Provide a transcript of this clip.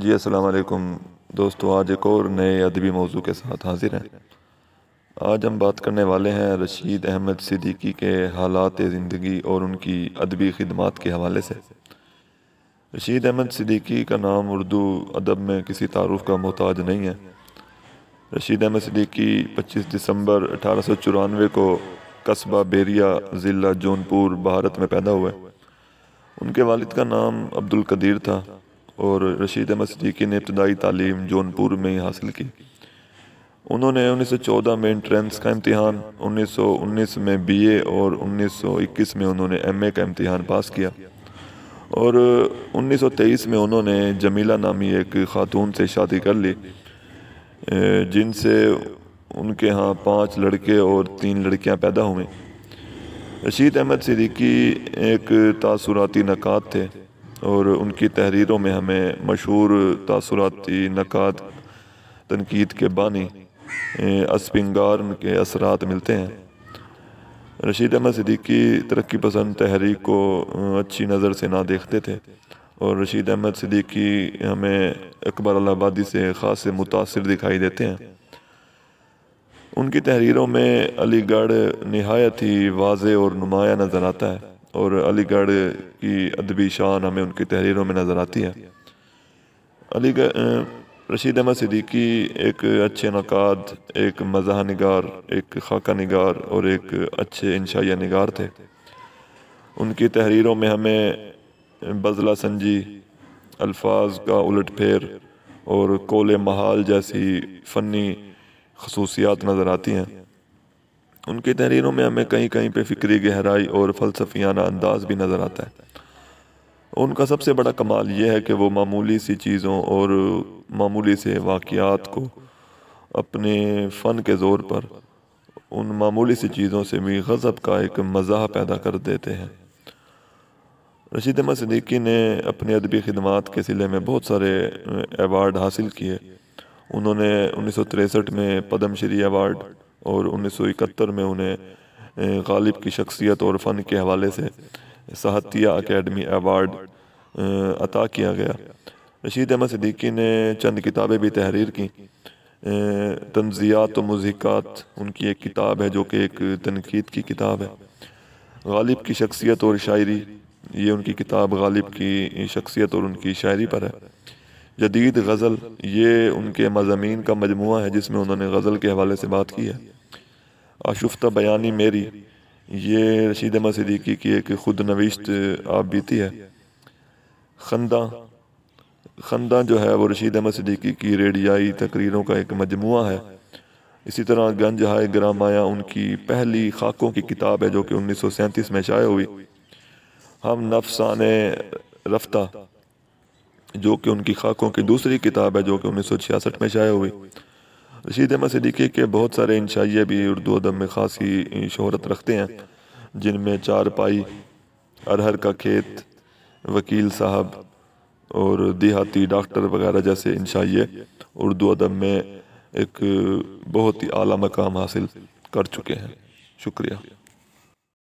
जी वालेकुम दोस्तों आज एक और नए अदबी मौजू के साथ हाजिर हैं आज हम बात करने वाले हैं रशीद अहमद सिद्दीकी के हालात ज़िंदगी और उनकी अदबी खिदमत के हवाले से रशीद अहमद सिद्दीकी का नाम उर्दू अदब में किसी तारुफ का मोहताज नहीं है रशीद अहमद सिद्दीकी 25 दिसंबर अठारह को कस्बा बेरिया ज़िला जौनपुर भारत में पैदा हुए उनके वालिद का नाम अब्दुल कदीर था और रशीद अहमद सदीकी ने इब्तदाई तालीम जौनपुर में हासिल की उन्होंने 1914 में इंट्रेंस का इम्तहान 1919 में बीए और 1921 में उन्होंने एमए का इम्तहान पास किया और 1923 में उन्होंने जमीला नामी एक खातून से शादी कर ली जिनसे उनके यहाँ पांच लड़के और तीन लड़कियाँ पैदा हुई रशीद अहमद सिद्दीकी एक तासुराती नक़ाद थे और उनकी तहरीरों में हमें मशहूर तासराती नक़ात तनकीद के बानी असपिंगार के असरात मिलते हैं रशीद अहमद सिद्दीकी तरक्की पसंद तहरीक को अच्छी नज़र से ना देखते थे और रशीद अहमद सिद्दीकी हमें अकबर आबादी से ख़ास मुतासर दिखाई देते हैं उनकी तहरीरों में अलीगढ़ नहायत ही वाज और नुमाया नज़र आता है और अलीगढ़ की अदबी शान हमें उनकी तहरीरों में नज़र आती है अलीगढ़ रशीद अहमद सिद्दीकी एक अच्छे नक़ाद एक मज़ा नगार एक खाका नगार और एक अच्छे इंशाया नगार थे उनकी तहरीरों में हमें बजला संजी अल्फाज का उलट फेर और कोले महाल जैसी फ़नी खसूसियात नज़र आती हैं उनकी तहरीरों में हमें कहीं कहीं पर फ़िक्री गहराई और फलसफियाना अंदाज भी नज़र आता है उनका सबसे बड़ा कमाल यह है कि वो मामूली सी चीज़ों और मामूली से वाक़ात को अपने फ़न के ज़ोर पर उन मामूली सी चीज़ों से भी गज़ब का एक मजा पैदा कर देते हैं रशीद अहमद सदीकी ने अपने अदबी खदमात के सिले में बहुत सारे एवार्ड हासिल किए उन्होंने उन्नीस सौ तिरसठ में पद्मश्री एवार्ड और उन्नीस में उन्हें गालिब की शख्सियत और फ़न के हवाले से साहतिया अकेडमी अवार्ड अता किया गया रशीद अहमद सिद्दीकी ने चंद किताबें भी तहरीर की तनज़ियात व मज़िकात उनकी एक किताब है जो कि एक तनकीद की किताब है गालिब की शख्सियत और शायरी ये उनकी किताब गालिब की शख्सियत और उनकी शायरी पर है जदीद गज़ल ये उनके मजामी का मजमू है जिसमें उन्होंने गज़ल के हवाले से बात की है आशुफ्त बयानी मेरी ये रशीद अहमद सदीकी की एक खुद नविश्त आप बीती है खंदा खंदा जो है वो रशीद अहमद की रेडियाई तकरीरों का एक मजमू है इसी तरह गंज हाय ग्रामाया उनकी पहली खाकों की किताब है जो कि उन्नीस सौ सैंतीस में शाये हुई हम नफसान रफ्ता जो कि उनकी खाकों की दूसरी किताब है जो कि उन्नीस सौ छियासठ में शाया हुई रशीद अहमद सिद्दीकी के बहुत सारे इंशाइये भी उर्दू अदब में खासी शहरत रखते हैं जिनमें चार पाई अरहर का खेत वकील साहब और देहाती डॉक्टर वगैरह जैसे इंशाइये उर्दू अदब में एक बहुत ही आला मकाम हासिल कर चुके हैं शुक्रिया